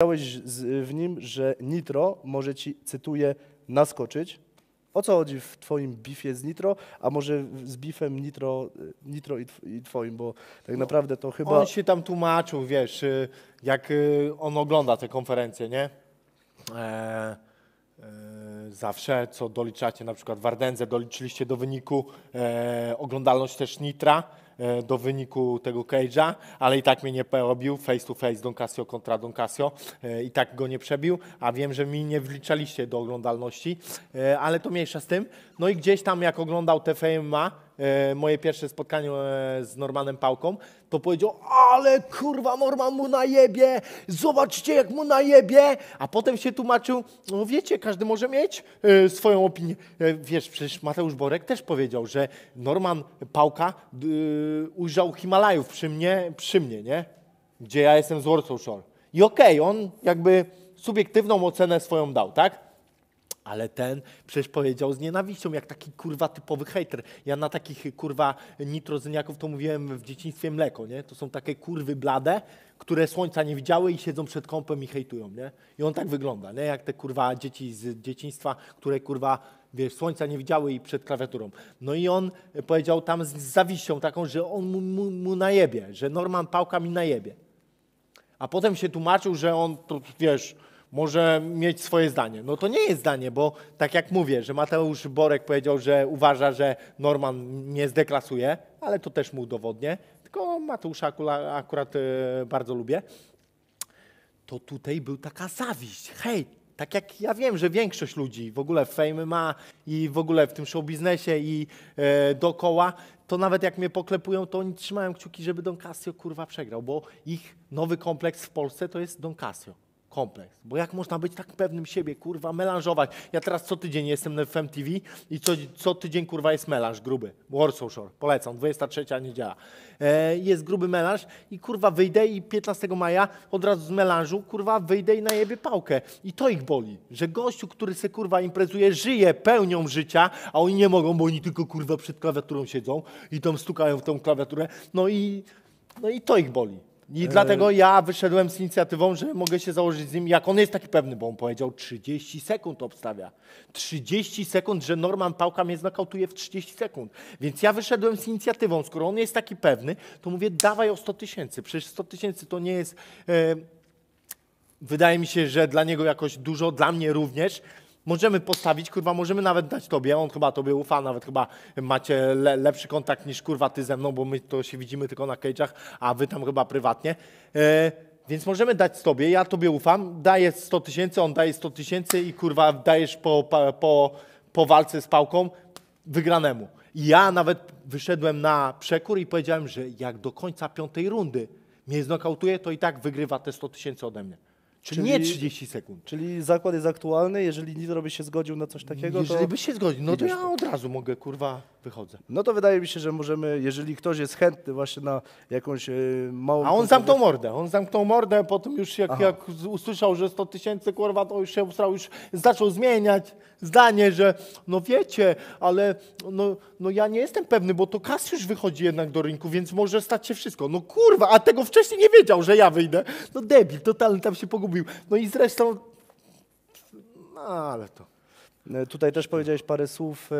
Powiedziałeś w nim, że Nitro może ci, cytuję, naskoczyć. O co chodzi w twoim bifie z Nitro, a może z bifem Nitro, y, Nitro i twoim, bo tak no, naprawdę to chyba... On się tam tłumaczył, wiesz, y, jak y, on ogląda te konferencje, nie? Eee, eee zawsze, co doliczacie na przykład Wardędze, doliczyliście do wyniku e, oglądalność też Nitra, e, do wyniku tego Cage'a, ale i tak mnie nie przebił. face to face Don Casio kontra Don Casio e, i tak go nie przebił, a wiem, że mi nie wliczaliście do oglądalności, e, ale to mniejsza z tym. No i gdzieś tam jak oglądał TFMA, E, moje pierwsze spotkanie e, z Normanem Pałką, to powiedział, ale kurwa Norman mu najebie, zobaczcie jak mu najebie, a potem się tłumaczył, no wiecie, każdy może mieć e, swoją opinię. Wiesz, przecież Mateusz Borek też powiedział, że Norman Pałka ujrzał Himalajów przy mnie, przy mnie, nie? Gdzie ja jestem z Warsaw Shore. I okej, okay, on jakby subiektywną ocenę swoją dał, tak? Ale ten przecież powiedział z nienawiścią, jak taki kurwa typowy hejter. Ja na takich kurwa nitrozyniaków to mówiłem w dzieciństwie mleko, nie? To są takie kurwy blade, które słońca nie widziały i siedzą przed kąpem i hejtują, nie? I on tak wygląda, nie? Jak te kurwa dzieci z dzieciństwa, które kurwa, wiesz, słońca nie widziały i przed klawiaturą. No i on powiedział tam z zawiścią taką, że on mu, mu, mu najebie, że Norman Pałka mi najebie. A potem się tłumaczył, że on, to, wiesz, może mieć swoje zdanie. No to nie jest zdanie, bo tak jak mówię, że Mateusz Borek powiedział, że uważa, że Norman nie zdeklasuje, ale to też mu udowodnię, tylko Mateusza akurat, e, bardzo lubię. To tutaj był taka zawiść, hej, tak jak ja wiem, że większość ludzi w ogóle fame ma i w ogóle w tym show biznesie i e, dookoła, to nawet jak mnie poklepują, to oni trzymają kciuki, żeby Don Casio kurwa przegrał, bo ich nowy kompleks w Polsce to jest Don Casio kompleks. Bo jak można być tak pewnym siebie, kurwa, melanżować? Ja teraz co tydzień jestem w MTV i co, co tydzień, kurwa, jest melanż gruby. Warsaw Shore, polecam, 23 niedziela. E, jest gruby melanż i, kurwa, wyjdę i 15 maja od razu z melanżu, kurwa, wyjdę i najebie pałkę. I to ich boli, że gościu, który se, kurwa, imprezuje, żyje pełnią życia, a oni nie mogą, bo oni tylko, kurwa, przed klawiaturą siedzą i tam stukają w tą klawiaturę. No i, no i to ich boli. I dlatego ja wyszedłem z inicjatywą, że mogę się założyć z nim, jak on jest taki pewny, bo on powiedział 30 sekund obstawia. 30 sekund, że Norman Pałka mnie znokautuje w 30 sekund. Więc ja wyszedłem z inicjatywą, skoro on jest taki pewny, to mówię dawaj o 100 tysięcy. Przecież 100 tysięcy to nie jest... E, wydaje mi się, że dla niego jakoś dużo, dla mnie również. Możemy postawić, kurwa, możemy nawet dać tobie, on chyba tobie ufa, nawet chyba macie le, lepszy kontakt niż kurwa ty ze mną, bo my to się widzimy tylko na cage'ach, a wy tam chyba prywatnie. E, więc możemy dać tobie, ja tobie ufam, daję 100 tysięcy, on daje 100 tysięcy i kurwa dajesz po, po, po, po walce z pałką wygranemu. I ja nawet wyszedłem na przekór i powiedziałem, że jak do końca piątej rundy mnie znokautuje, to i tak wygrywa te 100 tysięcy ode mnie. Czyli, nie 30 sekund. Czyli zakład jest aktualny, jeżeli Nitro by się zgodził na coś takiego, Jeżeli to... by się zgodził, no to ja od razu mogę, kurwa, wychodzę. No to wydaje mi się, że możemy, jeżeli ktoś jest chętny właśnie na jakąś e, małą... A on zamknął mordę, on zamknął mordę, potem już jak, jak usłyszał, że 100 tysięcy, kurwa, to już się usrał, już zaczął zmieniać zdanie, że no wiecie, ale no, no ja nie jestem pewny, bo to kas już wychodzi jednak do rynku, więc może stać się wszystko. No kurwa, a tego wcześniej nie wiedział, że ja wyjdę. No debil, totalny tam się pogubił. No i zresztą, no ale to. E, tutaj też powiedziałeś parę słów e,